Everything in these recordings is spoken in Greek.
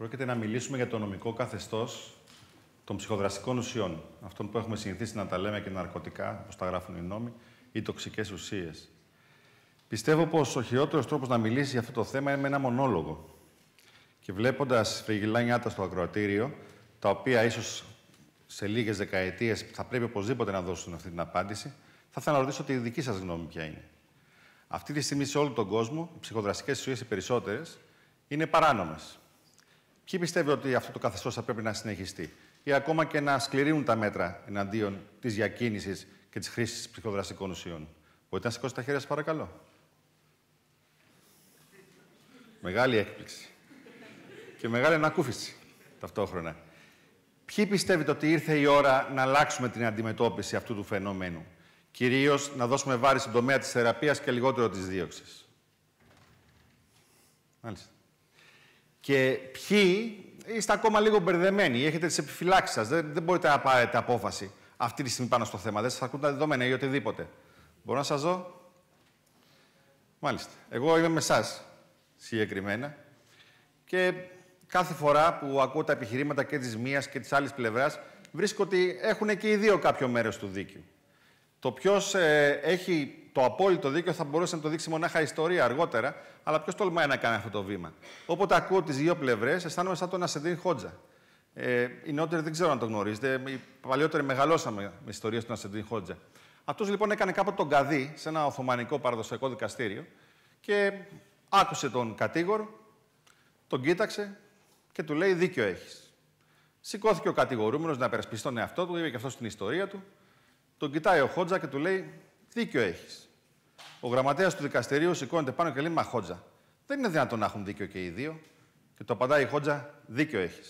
Πρόκειται να μιλήσουμε για το νομικό καθεστώς των ψυχοδραστικών ουσιών. Αυτών που έχουμε συνηθίσει να τα λέμε και ναρκωτικά, όπως τα γράφουν οι νόμοι, ή τοξικές ουσίες. Πιστεύω πως ο χειρότερος τρόπος να μιλήσει για αυτό το θέμα είναι με ένα μονόλογο. Και βλέποντας φρυγιλάνια στο ακροατήριο, τα οποία ίσως σε λίγες δεκαετίες θα πρέπει οπωσδήποτε να δώσουν αυτή την απάντηση, θα ήθελα να ρωτήσω τη δική σας γνώμη ποια είναι. Αυτή τη στιγμή σε όλο τον κόσμο, οι ψυχοδραστικές ουσίες οι περισσότερες είναι παράνομες. Ποιοι πιστεύετε ότι αυτό το καθεστώς θα πρέπει να συνεχιστεί, ή ακόμα και να σκληρύνουν τα μέτρα εναντίον της διακίνησης και της χρήσης ψυχοδραστικών ουσιών. Μπορείτε να σηκώσετε τα χέρια σας, παρακαλώ. Μεγάλη έκπληξη. και μεγάλη ανακούφιση ταυτόχρονα. Ποιοι πιστεύετε ότι ήρθε η ώρα να αλλάξουμε την αντιμετώπιση αυτού του φαινομένου, κυρίως να δώσουμε βάρη στον τομέα της θεραπείας και λιγότερο της δίωξης. Μάλιστα και ποιοι είστε ακόμα λίγο μπερδεμένοι, έχετε τις επιφυλάξεις σας. Δεν, δεν μπορείτε να πάρετε απόφαση αυτή τη στιγμή πάνω στο θέμα. Δεν σας ακούν τα δεδομένα ή οτιδήποτε. Μπορώ να σας δω. Μάλιστα. Εγώ είμαι με εσάς συγκεκριμένα. Και κάθε φορά που ακούω τα επιχειρήματα και της μίας και της άλλης πλευράς, βρίσκω ότι έχουν και οι δύο κάποιο μέρος του δίκαιου. Το ποιος ε, έχει το απόλυτο δίκαιο θα μπορούσε να το δείξει μονάχα η ιστορία αργότερα, αλλά ποιος τολμάει να κάνει αυτό το βήμα. Όποτε ακούω τις δύο πλευρές, αισθάνομαι σαν τον Ασεντίν Χότζα. Ε, οι νεότεροι δεν ξέρω αν το γνωρίζετε. Οι παλιότεροι μεγαλώσαμε με ιστορίες του Ασεντίν Χότζα. Αυτός λοιπόν έκανε κάποτε τον καδί σε ένα Οθωμανικό παραδοσιακό δικαστήριο και άκουσε τον κατήγορο, τον κοίταξε και του λέει: Δίκιο έχεις. Σηκώθηκε ο κατηγορούμενος να περασπιστεί τον εαυτό του, είπε και αυτό στην ιστορία του. Τον κοιτάει ο Χότζα και του λέει: Δίκιο έχεις. Ο γραμματέας του δικαστηρίου σηκώνεται πάνω και λέει «Μα, Χότζα, Δεν είναι δυνατόν να έχουν δίκιο και οι δύο. Και το απαντάει η Χότζα, δίκιο έχεις.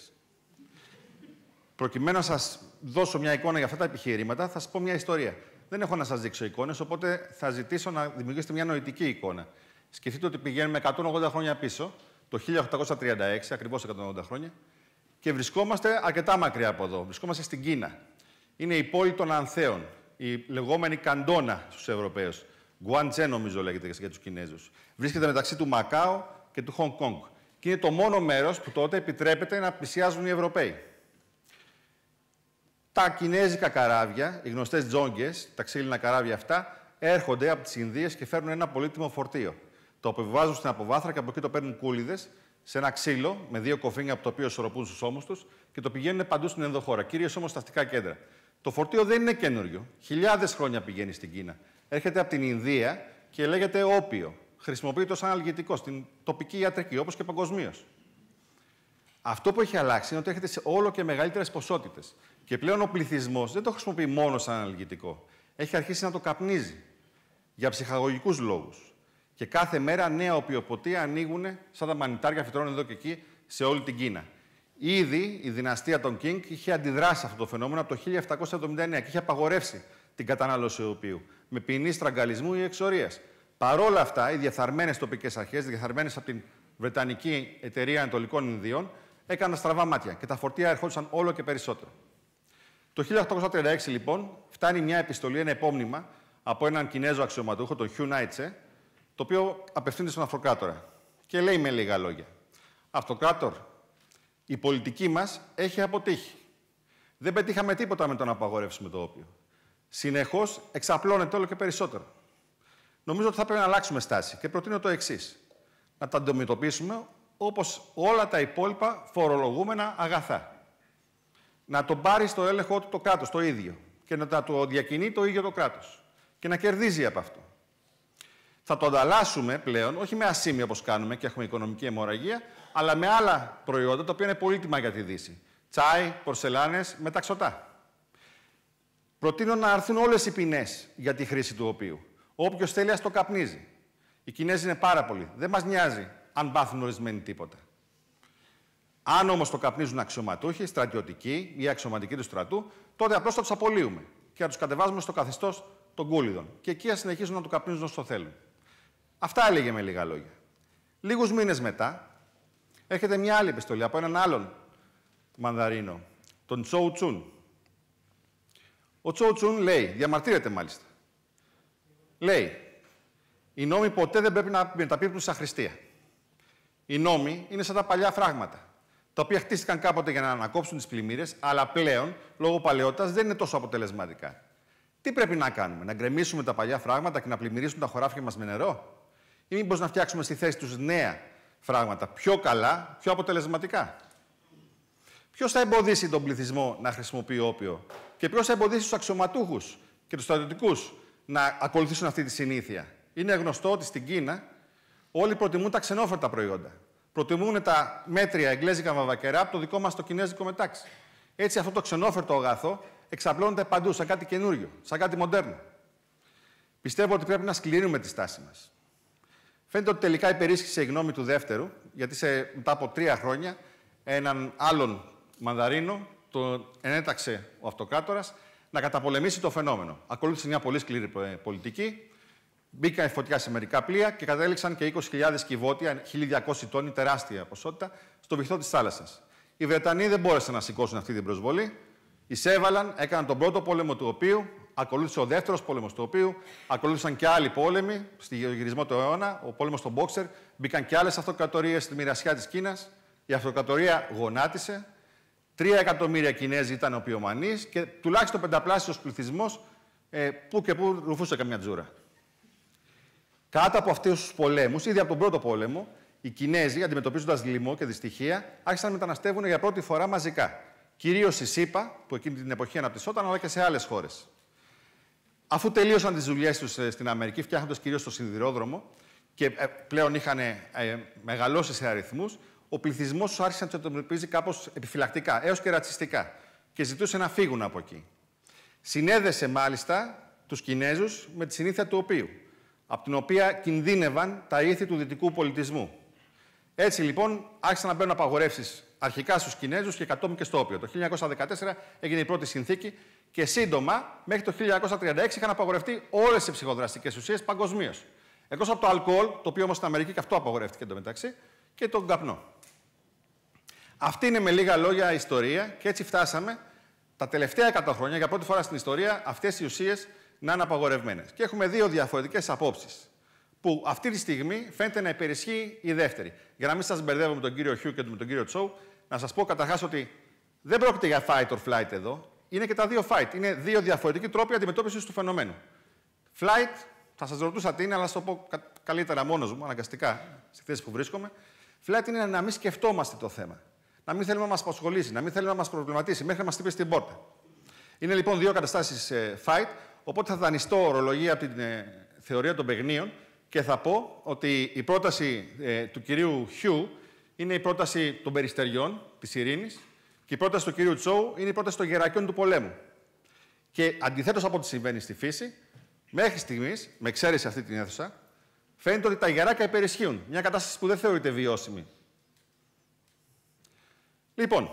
Προκειμένου να σας δώσω μια εικόνα για αυτά τα επιχειρήματα, θα σας πω μια ιστορία. Δεν έχω να σας δείξω εικόνες, οπότε θα ζητήσω να δημιουργήσετε μια νοητική εικόνα. Σκεφτείτε ότι πηγαίνουμε 180 χρόνια πίσω, το 1836, ακριβώ 180 χρόνια, και βρισκόμαστε αρκετά μακριά από εδώ. Βρισκόμαστε στην Κίνα. Είναι η πόλη των Ανθέων η λεγόμενη καντόνα στους Ευρωπαίους. Γκουαντζέ νομίζω λέγεται για τους Κινέζους. Βρίσκεται μεταξύ του Μακάο και του Χονγκ Κονγκ. Και είναι το μόνο μέρος που τότε επιτρέπεται να πλησιάζουν οι Ευρωπαίοι. Τα κινέζικα καράβια, οι γνωστές τζόγκες, τα ξύλινα καράβια αυτά, έρχονται από τις Ινδίες και φέρνουν ένα πολύτιμο φορτίο. Το αποβιβάζουν στην αποβάθρα και από εκεί το παίρνουν κούλιδες, σε ένα ξύλο με δύο κοφίνια από το οποίο σωροπούν στους ώμους τους και το πηγαίνουν παντού στην ενδοχώρα, κυρίως όμως στα αστικά κέντρα. Το φορτίο δεν είναι καινούριο. Χιλιάδες χρόνια πηγαίνει στην Κίνα. Έρχεται από την Ινδία και λέγεται όπιο. Χρησιμοποιείται σαν αλγητικό στην τοπική ιατρική, όπως και παγκοσμίως. Αυτό που έχει αλλάξει είναι ότι έρχεται σε όλο και μεγαλύτερες ποσότητες. Και πλέον ο πληθυσμός δεν το χρησιμοποιεί μόνο σαν αλγητικό. Έχει αρχίσει να το καπνίζει για ψυχαγωγικούς λόγους. Και κάθε μέρα νέα οπιοποτεία ανοίγουν σαν τα μανιτάρια φυτρώνουν εδώ και εκεί σε όλη την Κίνα. Ήδη η δυναστεία των Κίνγκ είχε αντιδράσει αυτό το φαινόμενο από το 1779 και είχε απαγορεύσει την κατανάλωση οποίου με ποινή στραγγαλισμού ή εξορίας. Παρόλα αυτά, οι διαθαρμένε τοπικές αρχές, διαθαρμένε από την Βρετανική Εταιρεία Ανατολικών Ινδίων, έκαναν στραβά μάτια και τα φορτία ερχόντουσαν όλο και περισσότερο. Το 1836, λοιπόν, φτάνει μια επιστολή, ένα επόμνημα από έναν Κινέζο αξιωματούχο, τον Χιου Νάιτσε, το οποίο απευθύνεται στον Αυτοκράτορα. Και λέει με λίγα λόγια. Αυτοκράτορ, η πολιτική μας έχει αποτύχει. Δεν πετύχαμε τίποτα με το να απαγορεύσουμε το όπιο. Συνεχώς εξαπλώνεται όλο και περισσότερο. Νομίζω ότι θα πρέπει να αλλάξουμε στάση και προτείνω το εξής. Να τα αντιμετωπίσουμε όπως όλα τα υπόλοιπα φορολογούμενα αγαθά. Να τον πάρει στο έλεγχο του το κράτος το ίδιο και να το διακινεί το ίδιο το κράτος. και να κερδίζει από αυτό. Θα το ανταλλάσσουμε πλέον, όχι με ασύμια όπως κάνουμε και έχουμε οικονομική αιμορραγία, αλλά με άλλα προϊόντα τα οποία είναι πολύτιμα για τη Δύση. Τσάι, πορσελάνες, μεταξωτά. Προτείνω να έρθουν όλες οι ποινές για τη χρήση του οποίου. Όποιος θέλει, ας το καπνίζει. Οι Κινέζοι είναι πάρα πολλοί. Δεν μας νοιάζει αν πάθουν ορισμένοι τίποτα. Αν όμως το καπνίζουν αξιωματούχοι, στρατιωτικοί ή αξιωματικοί του στρατού, τότε απλώς θα τους απολύουμε και θα τους κατεβάζουμε στο καθεστώς των κούλιδων. Και εκεί θα συνεχίζουν να το καπνίζουν όσο θέλουν. Αυτά έλεγε με λίγα λόγια. Λίγους μήνες μετά, έρχεται μια άλλη επιστολή από έναν άλλον Μανδαρίνο, τον Τσόου Τσούν. Ο Τσόου Τσούν λέει, διαμαρτύρεται μάλιστα. Λέει, οι νόμοι ποτέ δεν πρέπει να μεταπίπτουν σαν χριστία. Οι νόμοι είναι σαν τα παλιά φράγματα, τα οποία χτίστηκαν κάποτε για να ανακόψουν τις πλημμύρες, αλλά πλέον, λόγω παλαιότητας, δεν είναι τόσο αποτελεσματικά. Τι πρέπει να κάνουμε, να γκρεμίσουμε τα παλιά φράγματα και να πλημμυρίσουν τα χωράφια μας με νερό, ή μήπως να φτιάξουμε στη θέση τους νέα Φράγματα πιο καλά, πιο αποτελεσματικά. Ποιος θα εμποδίσει τον πληθυσμό να χρησιμοποιεί όπιο και ποιος θα εμποδίσει τους αξιωματούχους και τους στρατιωτικούς να ακολουθήσουν αυτή τη συνήθεια. Είναι γνωστό ότι στην Κίνα όλοι προτιμούν τα ξενόφερτα προϊόντα. Προτιμούν τα μέτρια εγγλέζικα βαβακερά από το δικό μας το κινέζικο μετάξι. Έτσι, αυτό το ξενόφερτο αγαθό εξαπλώνεται παντού, σαν κάτι καινούριο, σαν κάτι μοντέρνο. Πιστεύω ότι πρέπει να σκληρύνουμε τη στάση μας. Φαίνεται ότι τελικά υπερίσχυσε η γνώμη του δεύτερου, γιατί σε, μετά από τρία χρόνια έναν άλλον Μανδαρίνο τον ενέταξε ο αυτοκράτορας να καταπολεμήσει το φαινόμενο. Ακολούθησε μια πολύ σκληρή ε, πολιτική. Μπήκαν φωτιά σε μερικά πλοία και κατέληξαν και 20.000 κυβότια, 1.200 τόνοι, τεράστια ποσότητα, στο βυθό της θάλασσας. Οι Βρετανοί δεν μπόρεσαν να σηκώσουν αυτή την προσβολή. Εισέβαλαν, έκαναν τον πρώτο πόλεμο του οποίου ακολούθησε ο δεύτερος πόλεμος του οποίου, ακολούθησαν και άλλοι πόλεμοι στη γυρισμό του αιώνα, ο πόλεμος των Μπόξερ, μπήκαν και άλλες αυτοκρατορίες στη μοιρασιά της Κίνας. Η αυτοκρατορία γονάτισε. Τρία εκατομμύρια Κινέζοι ήταν οπιομανείς και τουλάχιστον πενταπλάσιος πληθυσμός ε, που και που ρουφούσε καμιά τζούρα. Κάτω από αυτούς τους πολέμους, ήδη από τον πρώτο πόλεμο, οι Κινέζοι, αντιμετωπίζοντας λοιμό και δυστυχία, άρχισαν να μεταναστεύουν για πρώτη φορά μαζικά. Κυρίως στη ΣΥΠΑ, που εκείνη την εποχή αναπτυσσόταν, αλλά και σε άλλες χώρες. Αφού τελείωσαν τις δουλειές τους ε, στην Αμερική, φτιάχνοντας κυρίως το σιδηρόδρομο και ε, πλέον είχαν ε, μεγαλώσεις σε αριθμούς, ο πληθυσμός τους άρχισε να τους αντιμετωπίζει κάπως επιφυλακτικά, έως και ρατσιστικά, και ζητούσε να φύγουν από εκεί. Συνέδεσε μάλιστα τους Κινέζους με τη συνήθεια του οποίου, από την οποία κινδύνευαν τα ήθη του δυτικού πολιτισμού. Έτσι λοιπόν άρχισαν να μπαίνουν απαγορεύσεις αρχικά στους Κινέζους και κατόπιν και στο όπιο. Το 1914 έγινε η πρώτη συνθήκη και σύντομα, μέχρι το 1936, είχαν απαγορευτεί όλες οι ψυχοδραστικές ουσίες παγκοσμίως. Εκτός από το αλκοόλ, το οποίο όμως στην Αμερική και αυτό απαγορεύτηκε εντωμεταξύ, και τον καπνό. Αυτή είναι με λίγα λόγια η ιστορία και έτσι φτάσαμε τα τελευταία 100 χρόνια, για πρώτη φορά στην ιστορία, αυτές οι ουσίες να είναι απαγορευμένες. Και έχουμε δύο διαφορετικές απόψεις. Που αυτή τη στιγμή φαίνεται να υπερισχύει η δεύτερη. Για να μην σας μπερδεύω με τον κύριο Χιού και με τον κύριο Τσόου, να σας πω καταρχάς ότι δεν πρόκειται για fight or flight εδώ είναι και τα δύο fight. Είναι δύο διαφορετικοί τρόποι αντιμετώπισης του φαινομένου. Flight, θα σας ρωτούσα τι είναι, αλλά θα το πω καλύτερα μόνος μου, αναγκαστικά, στη θέση που βρίσκομαι. Flight είναι να μην σκεφτόμαστε το θέμα. Να μην θέλουμε να μας απασχολήσει, να μην θέλουμε να μας προβληματίσει, μέχρι να μας τύπει την πόρτα. Είναι λοιπόν δύο καταστάσεις ε, fight, οπότε θα δανειστώ ορολογία από την ε, θεωρία των παιγνίων και θα πω ότι η πρόταση ε, του κυρίου Χιού είναι η πρόταση των περιστεριών, της ειρήνης, και η πρόταση του κυρίου Τσόου είναι η πρόταση των γερακιών του πολέμου. Και αντιθέτως από ό,τι συμβαίνει στη φύση, μέχρι στιγμής, με εξαίρεση αυτή την αίθουσα, φαίνεται ότι τα γεράκια υπερισχύουν. Μια κατάσταση που δεν θεωρείται βιώσιμη. Λοιπόν,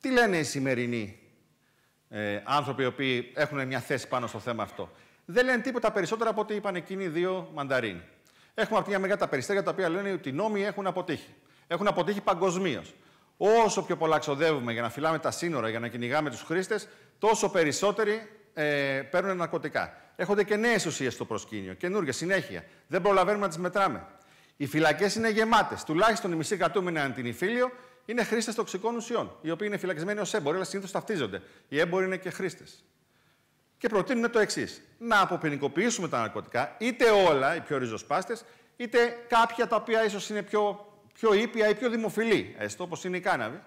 τι λένε οι σημερινοί ε, άνθρωποι οι οποίοι έχουν μια θέση πάνω στο θέμα αυτό. Δεν λένε τίποτα περισσότερο από ό,τι είπαν εκείνοι οι δύο μανταρίνοι. Έχουμε αυτή μια μεγάλη τα περιστέρια τα οποία λένε ότι οι νόμοι έχουν αποτύχει. Έχουν αποτύχει παγκοσμίως. Όσο πιο πολλά ξοδεύουμε για να φυλάμε τα σύνορα, για να κυνηγάμε τους χρήστες, τόσο περισσότεροι ε, παίρνουν ναρκωτικά. Έρχονται και νέες ουσίες στο προσκήνιο, καινούργια, συνέχεια. Δεν προλαβαίνουμε να τις μετράμε. Οι φυλακές είναι γεμάτες. Τουλάχιστον οι μισοί κρατούμενοι υφίλιο είναι χρήστες τοξικών ουσιών, οι οποίοι είναι φυλακισμένοι ως έμποροι, αλλά συνήθως ταυτίζονται. Οι έμποροι είναι και χρήστες. Και προτείνουν το εξής: Να αποποινικοποιήσουμε τα ναρκωτικά, είτε όλα οι πιο ριζοσπάστες, είτε κάποια τα οποία ίσως είναι πιο πιο ήπια ή πιο δημοφιλή, έστω όπως είναι η κάναβη,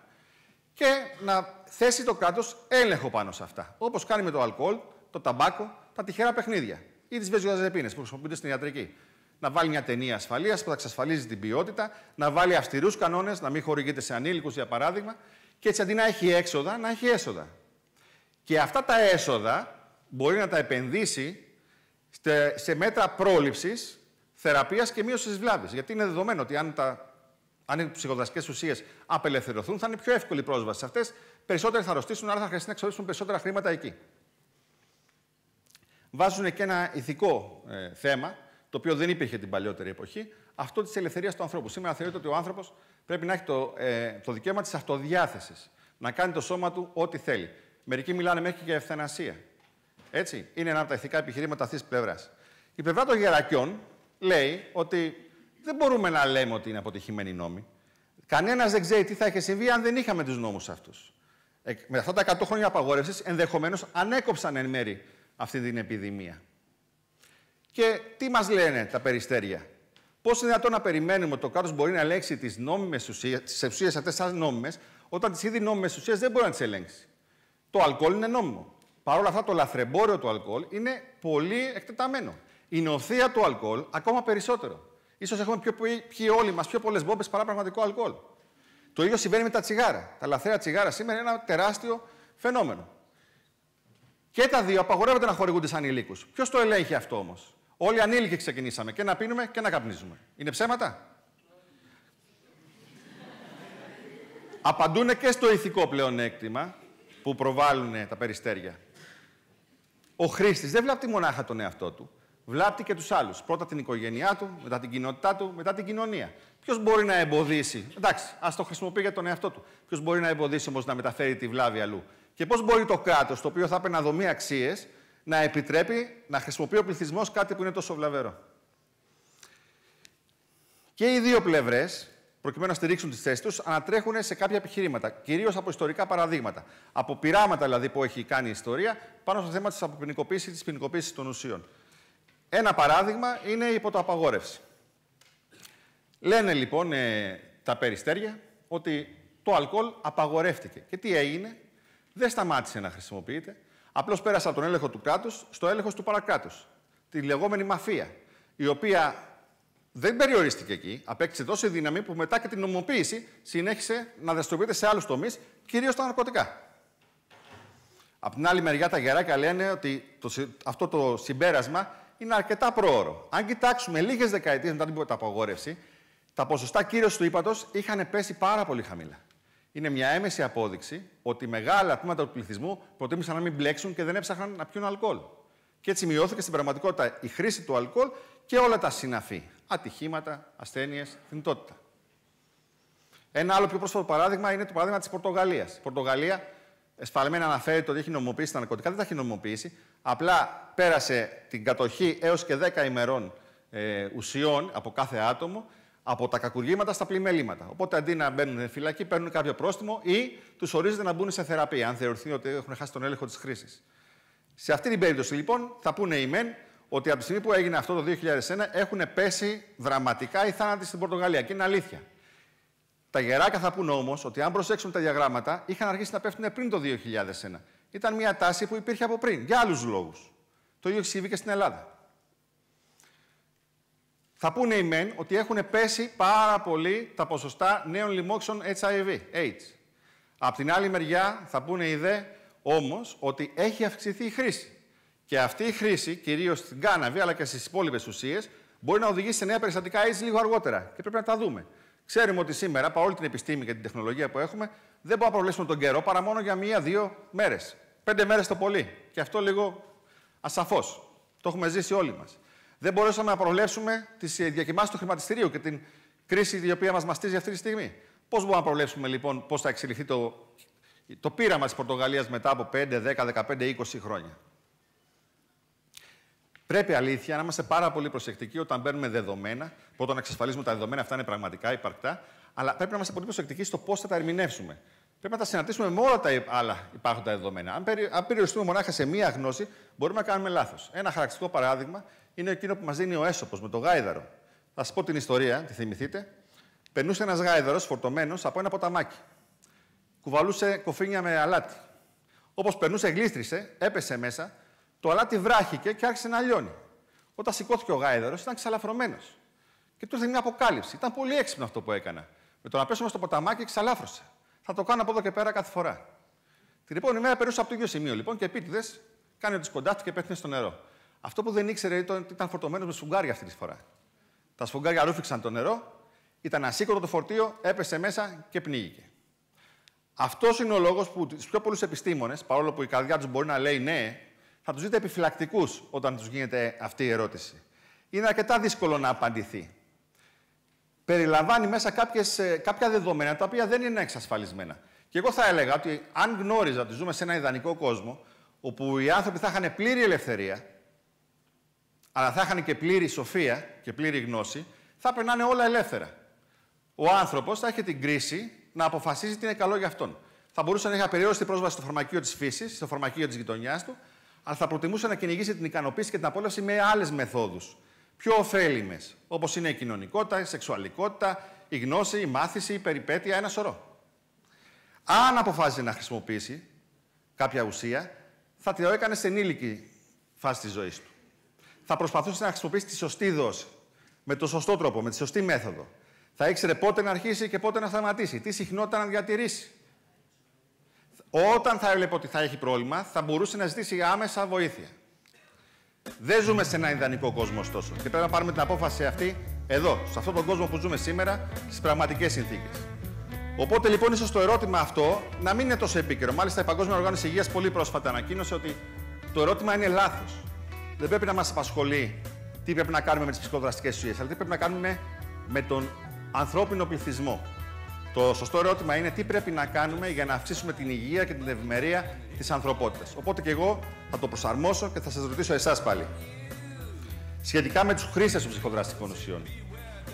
και να θέσει το κράτος έλεγχο πάνω σε αυτά. Όπως κάνει με το αλκοόλ, το ταμπάκο, τα τυχερά παιχνίδια ή τις βεζιοδαζεπίνε που χρησιμοποιούνται στην ιατρική. Να βάλει μια ταινία ασφαλείας που θα εξασφαλίζει την ποιότητα, να βάλει αυστηρούς κανόνες, να μην χορηγείται σε ανήλικους για παράδειγμα, και έτσι αντί να έχει έξοδα, να έχει έσοδα. Και αυτά τα έσοδα μπορεί να τα επενδύσει σε μέτρα πρόληψης, θεραπείας και μείωσης της βλάβης. Γιατί είναι δεδομένο ότι αν τα αν οι ψυχοδραστικές ουσίες απελευθερωθούν, θα είναι πιο εύκολη η πρόσβαση σε αυτές. Περισσότεροι θα αρρωστήσουν, άρα θα χρειαστεί να εξορίσουν περισσότερα χρήματα εκεί. Βάζουν και ένα ηθικό ε, θέμα, το οποίο δεν υπήρχε την παλιότερη εποχή, αυτό της ελευθερίας του ανθρώπου. Σήμερα θεωρείται ότι ο άνθρωπος πρέπει να έχει το, ε, το δικαίωμα της αυτοδιάθεσης, να κάνει το σώμα του ό,τι θέλει. Μερικοί μιλάνε μέχρι και για ευθανασία. Έτσι, είναι ένα από τα ηθικά επιχειρήματα αυτής της πλευράς. Η πλευρά των γερακιών λέει ότι δεν μπορούμε να λέμε ότι είναι αποτυχημένοι νόμοι. Κανένας δεν ξέρει τι θα είχε συμβεί αν δεν είχαμε τους νόμους αυτούς. Ε, με αυτά τα 100 χρόνια απαγόρευσης, ενδεχομένως ανέκοψαν εν μέρη αυτή την επιδημία. Και τι μας λένε τα περιστέρια. Πώς είναι δυνατόν να περιμένουμε ότι το κράτος μπορεί να ελέγξει τις ουσίε αυτές σαν νόμιμες, όταν τις ήδη νόμιμες ουσίες δεν μπορεί να τις ελέγξει. Το αλκοόλ είναι νόμιμο. Παρ' όλα αυτά, το λαθρεμπόριο του αλκοόλ είναι πολύ εκτεταμένο. Η νοθεία του αλκοόλ ακόμα περισσότερο. Ίσως έχουμε πιο, πιει όλοι μας πιο πολλές μπόμπες παρά πραγματικό αλκοόλ. Το ίδιο συμβαίνει με τα τσιγάρα. Τα λαθρέα τσιγάρα σήμερα είναι ένα τεράστιο φαινόμενο. Και τα δύο απαγορεύεται να χορηγούνται σαν ανηλίκου. Ποιος το ελέγχει αυτό όμως. Όλοι ανήλικοι ξεκινήσαμε και να πίνουμε και να καπνίζουμε. Είναι ψέματα. Απαντούν και στο ηθικό πλεονέκτημα που προβάλλουν τα περιστέρια. Ο χρήστης δεν βλάπτει μονάχα τον εαυτό του βλάπτει και τους άλλους. Πρώτα την οικογένειά του, μετά την κοινότητά του, μετά την κοινωνία. Ποιος μπορεί να εμποδίσει, εντάξει, ας το χρησιμοποιεί για τον εαυτό του. Ποιος μπορεί να εμποδίσει όμως να μεταφέρει τη βλάβη αλλού. Και πώς μπορεί το κράτος, το οποίο θα πεναδομεί αξίες, να επιτρέπει να χρησιμοποιεί ο πληθυσμός κάτι που είναι τόσο βλαβερό. Και οι δύο πλευρές, προκειμένου να στηρίξουν τις θέσεις τους, ανατρέχουν σε κάποια επιχειρήματα, κυρίως από ιστορικά παραδείγματα. Από πειράματα δηλαδή που έχει κάνει η ιστορία πάνω στο θέμα της αποποινικοποίησης της ποινικοποίησης των ουσιών. Ένα παράδειγμα είναι η υποταπαγόρευση. Λένε λοιπόν ε, τα περιστέρια ότι το αλκοόλ απαγορεύτηκε. Και τι έγινε, δεν σταμάτησε να χρησιμοποιείται. Απλώς πέρασε από τον έλεγχο του κράτους στο έλεγχος του παρακράτους. Τη λεγόμενη μαφία, η οποία δεν περιορίστηκε εκεί, απέκτησε τόση δύναμη που μετά και την νομοποίηση συνέχισε να δραστηριοποιείται σε άλλους τομείς, κυρίως τα ναρκωτικά. Απ' την άλλη μεριά, τα γεράκια λένε ότι το, αυτό το συμπέρασμα είναι αρκετά προώρο. Αν κοιτάξουμε λίγες δεκαετίες μετά την απαγόρευση, τα ποσοστά κύριο του ύπατος είχαν πέσει πάρα πολύ χαμηλά. Είναι μια έμεση απόδειξη ότι μεγάλα τμήματα του πληθυσμού προτίμησαν να μην μπλέξουν και δεν έψαχναν να πιούν αλκοόλ. Και έτσι μειώθηκε στην πραγματικότητα η χρήση του αλκοόλ και όλα τα συναφή. Ατυχήματα, ασθένειες, θνητότητα. Ένα άλλο πιο πρόσφατο παράδειγμα είναι το παράδειγμα της Πορτογαλίας. Πορτογαλία εσφαλμένα αναφέρεται ότι έχει νομοποιήσει τα ναρκωτικά, δεν τα έχει νομιμοποιήσει. Απλά πέρασε την κατοχή έως και 10 ημερών ε, ουσιών από κάθε άτομο από τα κακουργήματα στα πλημελήματα. Οπότε αντί να μπαίνουν φυλακή, παίρνουν κάποιο πρόστιμο ή τους ορίζεται να μπουν σε θεραπεία, αν θεωρηθεί ότι έχουν χάσει τον έλεγχο της χρήσης. Σε αυτή την περίπτωση λοιπόν θα πούνε οι μεν ότι από τη στιγμή που έγινε αυτό το 2001 έχουν πέσει δραματικά οι θάνατοι στην Πορτογαλία. Και είναι αλήθεια. Τα γεράκα θα πούνε όμως ότι αν προσέξουν τα διαγράμματα, είχαν αρχίσει να πέφτουν πριν το 2001. Ήταν μια τάση που υπήρχε από πριν, για άλλους λόγους. Το ίδιο έχει συμβεί και στην Ελλάδα. Θα πούνε οι μεν ότι έχουν πέσει πάρα πολύ τα ποσοστά νέων λοιμόξεων HIV, AIDS. Απ' την άλλη μεριά θα πούνε οι δε όμως ότι έχει αυξηθεί η χρήση. Και αυτή η χρήση, κυρίως στην κάναβη αλλά και στις υπόλοιπες ουσίες, μπορεί να οδηγήσει σε νέα περιστατικά AIDS λίγο αργότερα. Και πρέπει να τα δούμε. Ξέρουμε ότι σήμερα, από όλη την επιστήμη και την τεχνολογία που έχουμε, δεν μπορούμε να προβλέψουμε τον καιρό παρά μόνο για μία-δύο μέρες. Πέντε μέρες το πολύ. Και αυτό λίγο ασαφώς. Το έχουμε ζήσει όλοι μας. Δεν μπορούσαμε να προβλέψουμε τις διακοιμάνσει του χρηματιστηρίου και την κρίση η οποία μας μαστίζει αυτή τη στιγμή. Πώς μπορούμε να προβλέψουμε λοιπόν πώς θα εξελιχθεί το, το πείραμα της Πορτογαλίας μετά από 5, 10, 15, 20 χρόνια. Πρέπει αλήθεια να είμαστε πάρα πολύ προσεκτικοί όταν παίρνουμε δεδομένα. Πρώτον, να εξασφαλίσουμε τα δεδομένα αυτά είναι πραγματικά υπαρκτά, αλλά πρέπει να είμαστε πολύ προσεκτικοί στο πώς θα τα ερμηνεύσουμε. Πρέπει να τα συναντήσουμε με όλα τα άλλα υπάρχοντα δεδομένα. Αν, περι... αν περιοριστούμε μονάχα σε μία γνώση, μπορούμε να κάνουμε λάθος. Ένα χαρακτηριστικό παράδειγμα είναι εκείνο που μας δίνει ο έσωπος με το γάιδαρο. Θα σας πω την ιστορία, τη θυμηθείτε. Περνούσε ένας γάιδαρος φορτωμένος από ένα ποταμάκι. Κουβαλούσε κοφίνια με αλάτι. Όπως περνούσε, γλίστρισε, έπεσε μέσα το αλάτι βράχηκε και άρχισε να λιώνει. Όταν σηκώθηκε ο γάιδαρος, ήταν ξαλαφρωμένος. Και του ήρθε μια αποκάλυψη. Ήταν πολύ έξυπνο αυτό που έκανα. Με το να πέσω στο ποταμάκι, ξαλάφρωσα. Θα το κάνω από εδώ και πέρα κάθε φορά. Την επόμενη μέρα περούσε από το ίδιο σημείο λοιπόν και επίτηδες κάνει ότι του και πέφτει στο νερό. Αυτό που δεν ήξερε ήταν ότι ήταν φορτωμένος με σφουγγάρια αυτή τη φορά. Τα σφουγγάρια ρούφηξαν το νερό, ήταν ασήκωτο το φορτίο, έπεσε μέσα και πνίγηκε. Αυτός είναι ο λόγος που του πιο πολλούς επιστήμονες, παρόλο που η καρδιά τους μπορεί να λέει ναι, θα τους δείτε επιφυλακτικούς όταν τους γίνεται αυτή η ερώτηση. Είναι αρκετά δύσκολο να απαντηθεί. Περιλαμβάνει μέσα κάποιες, ε, κάποια δεδομένα τα οποία δεν είναι εξασφαλισμένα. Και εγώ θα έλεγα ότι αν γνώριζα ότι ζούμε σε ένα ιδανικό κόσμο, όπου οι άνθρωποι θα είχαν πλήρη ελευθερία, αλλά θα είχαν και πλήρη σοφία και πλήρη γνώση, θα περνάνε όλα ελεύθερα. Ο άνθρωπος θα έχει την κρίση να αποφασίζει τι είναι καλό για αυτόν. Θα μπορούσε να έχει απεριόριστη πρόσβαση στο φαρμακείο της φύσης, στο φαρμακείο της γειτονιάς του, αλλά θα προτιμούσε να κυνηγήσει την ικανοποίηση και την απόλαυση με άλλες μεθόδους. Πιο ωφέλιμες, όπως είναι η κοινωνικότητα, η σεξουαλικότητα, η γνώση, η μάθηση, η περιπέτεια, ένα σωρό. Αν αποφάσισε να χρησιμοποιήσει κάποια ουσία, θα τη έκανε στην ήλικη φάση της ζωής του. Θα προσπαθούσε να χρησιμοποιήσει τη σωστή δόση, με τον σωστό τρόπο, με τη σωστή μέθοδο. Θα ήξερε πότε να αρχίσει και πότε να σταματήσει, τι συχνότητα να διατηρήσει. Όταν θα έβλεπε ότι θα έχει πρόβλημα, θα μπορούσε να ζητήσει άμεσα βοήθεια. Δεν ζούμε σε ένα ιδανικό κόσμο, ωστόσο. Και πρέπει να πάρουμε την απόφαση αυτή εδώ, σε αυτόν τον κόσμο που ζούμε σήμερα, στις πραγματικές συνθήκες. Οπότε λοιπόν, ίσως το ερώτημα αυτό να μην είναι τόσο επίκαιρο. Μάλιστα, η Παγκόσμια Οργάνωση Υγείας πολύ πρόσφατα ανακοίνωσε ότι το ερώτημα είναι λάθος. Δεν πρέπει να μας απασχολεί τι πρέπει να κάνουμε με τις ψυχοδραστικές ουσίες, αλλά τι πρέπει να κάνουμε με τον ανθρώπινο πληθυσμό. Το σωστό ερώτημα είναι τι πρέπει να κάνουμε για να αυξήσουμε την υγεία και την ευημερία της ανθρωπότητας. Οπότε και εγώ θα το προσαρμόσω και θα σας ρωτήσω εσάς πάλι. Σχετικά με τους χρήστες των ψυχοδραστικών ουσιών.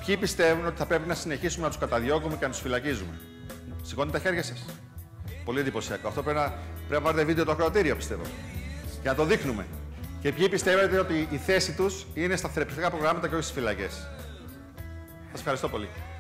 Ποιοι πιστεύουν ότι θα πρέπει να συνεχίσουμε να τους καταδιώκουμε και να τους φυλακίζουμε. Σηκώνετε τα χέρια σας. Πολύ εντυπωσιακό. Αυτό πρέπει να, πρέπει να πάρετε βίντεο το ακροατήριο, πιστεύω. Και να το δείχνουμε. Και ποιοι πιστεύετε ότι η θέση τους είναι στα θεραπευτικά προγράμματα και όχι στις φυλακές. Σας ευχαριστώ πολύ.